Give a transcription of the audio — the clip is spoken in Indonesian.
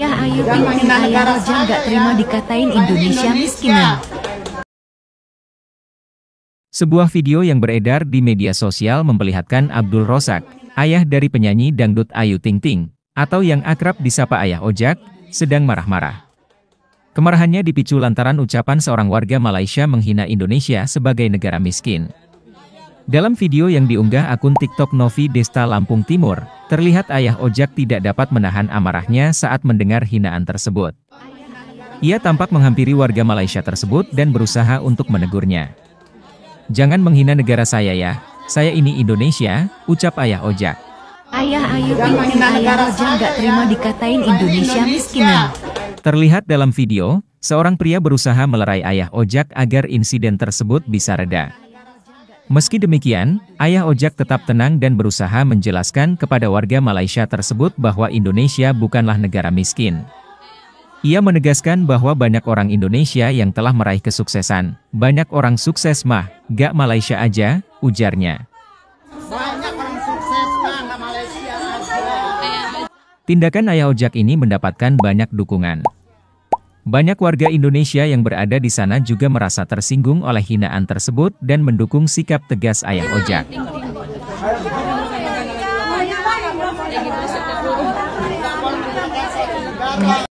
Ya Ayu Ting Ayah Raja nggak ya. terima dikatain Indonesia miskin. Sebuah video yang beredar di media sosial memperlihatkan Abdul Rosak, ayah dari penyanyi dangdut Ayu Ting Ting, atau yang akrab disapa Ayah Ojak, sedang marah-marah. Kemarahannya dipicu lantaran ucapan seorang warga Malaysia menghina Indonesia sebagai negara miskin. Dalam video yang diunggah akun TikTok Novi Desta Lampung Timur, terlihat ayah Ojak tidak dapat menahan amarahnya saat mendengar hinaan tersebut. Ia tampak menghampiri warga Malaysia tersebut dan berusaha untuk menegurnya. Jangan menghina negara saya ya, saya ini Indonesia, ucap ayah Ojak. Ayah Ayu ini ayah Ojak nggak ya, terima dikatain Indonesia miskin. Terlihat dalam video, seorang pria berusaha melerai ayah Ojak agar insiden tersebut bisa reda. Meski demikian, Ayah Ojak tetap tenang dan berusaha menjelaskan kepada warga Malaysia tersebut bahwa Indonesia bukanlah negara miskin. Ia menegaskan bahwa banyak orang Indonesia yang telah meraih kesuksesan. Banyak orang sukses mah, gak Malaysia aja, ujarnya. Tindakan Ayah Ojak ini mendapatkan banyak dukungan. Banyak warga Indonesia yang berada di sana juga merasa tersinggung oleh hinaan tersebut dan mendukung sikap tegas Ayah Ojak.